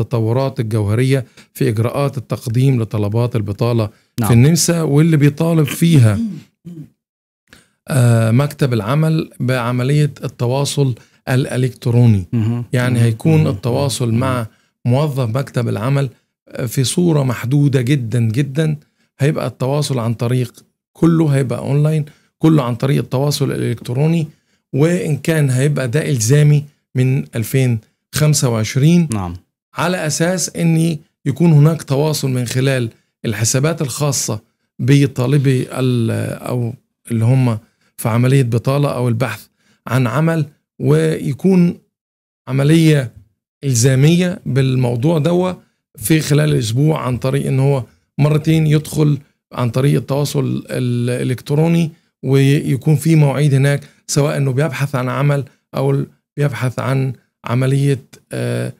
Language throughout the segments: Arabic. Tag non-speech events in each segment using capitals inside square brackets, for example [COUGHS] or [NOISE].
التطورات الجوهريه في اجراءات التقديم لطلبات البطاله نعم. في النمسا واللي بيطالب فيها آه، مكتب العمل بعمليه التواصل الالكتروني يعني هيكون التواصل مع موظف مكتب العمل آه، في صوره محدوده جدا جدا هيبقى التواصل عن طريق كله هيبقى اونلاين كله عن طريق التواصل الالكتروني وان كان هيبقى ده الزامي من 2025 نعم على اساس ان يكون هناك تواصل من خلال الحسابات الخاصه بطالبي او اللي هم في عمليه بطاله او البحث عن عمل ويكون عمليه الزاميه بالموضوع دوت في خلال الاسبوع عن طريق ان هو مرتين يدخل عن طريق التواصل الالكتروني ويكون في مواعيد هناك سواء انه بيبحث عن عمل او بيبحث عن عمليه آه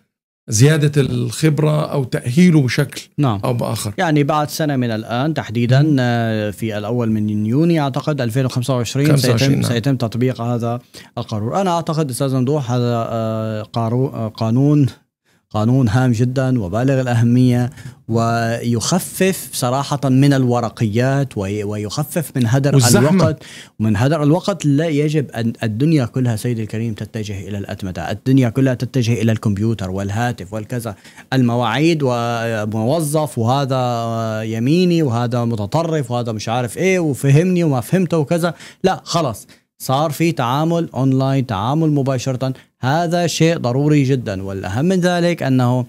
زيادة الخبرة أو تأهيله بشكل نعم. أو بآخر يعني بعد سنة من الآن تحديدا آه، في الأول من يونيو أعتقد 2025 سيتم, نعم. سيتم تطبيق هذا القانون أنا أعتقد أستاذ ندوح هذا آه، آه، قانون قانون هام جدا وبالغ الأهمية ويخفف صراحة من الورقيات ويخفف من هدر والزحمة. الوقت ومن هدر الوقت لا يجب أن الدنيا كلها سيدي الكريم تتجه إلى الأتمتة الدنيا كلها تتجه إلى الكمبيوتر والهاتف والكذا المواعيد وموظف وهذا يميني وهذا متطرف وهذا مش عارف إيه وفهمني وما فهمته وكذا لا خلص صار في تعامل اونلاين تعامل مباشره هذا شيء ضروري جدا والاهم من ذلك انه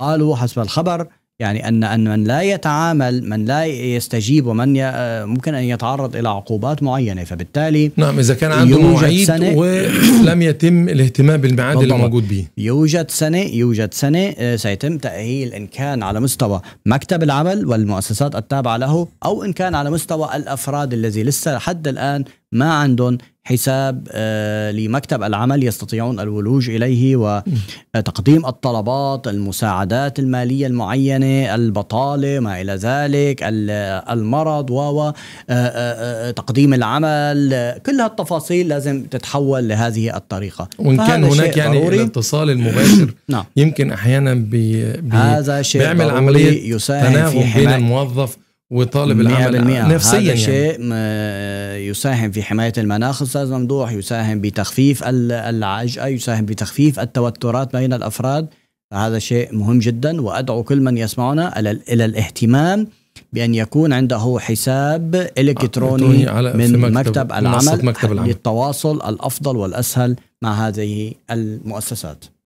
قالوا حسب الخبر يعني ان ان من لا يتعامل من لا يستجيب ومن ي... ممكن ان يتعرض الى عقوبات معينه فبالتالي نعم اذا كان عنده مواعيد ولم [COUGHS] يتم الاهتمام بالميعاد اللي موجود به يوجد سنه يوجد سنه آه، سيتم تاهيل ان كان على مستوى مكتب العمل والمؤسسات التابعه له او ان كان على مستوى الافراد الذي لسه لحد الان ما عندهم حساب آه، لمكتب العمل يستطيعون الولوج إليه وتقديم آه، الطلبات المساعدات المالية المعينة البطالة ما إلى ذلك المرض و آه، تقديم العمل كل هالتفاصيل لازم تتحول لهذه الطريقة وإن كان هناك يعني الاتصال المباشر [CLEARS THROAT] نعم. يمكن أحيانا بي بي هذا شيء بيعمل عملية يساهم في حماية. بين الموظف وطالب العمل نفسيا هذا يعني. شيء يساهم في حمايه المناخ استاذ ممدوح يساهم بتخفيف العجقه يساهم بتخفيف التوترات بين الافراد فهذا شيء مهم جدا وادعو كل من يسمعنا الى الاهتمام بان يكون عنده حساب الكتروني على من مكتب, مكتب العمل مكتب العمل للتواصل الافضل والاسهل مع هذه المؤسسات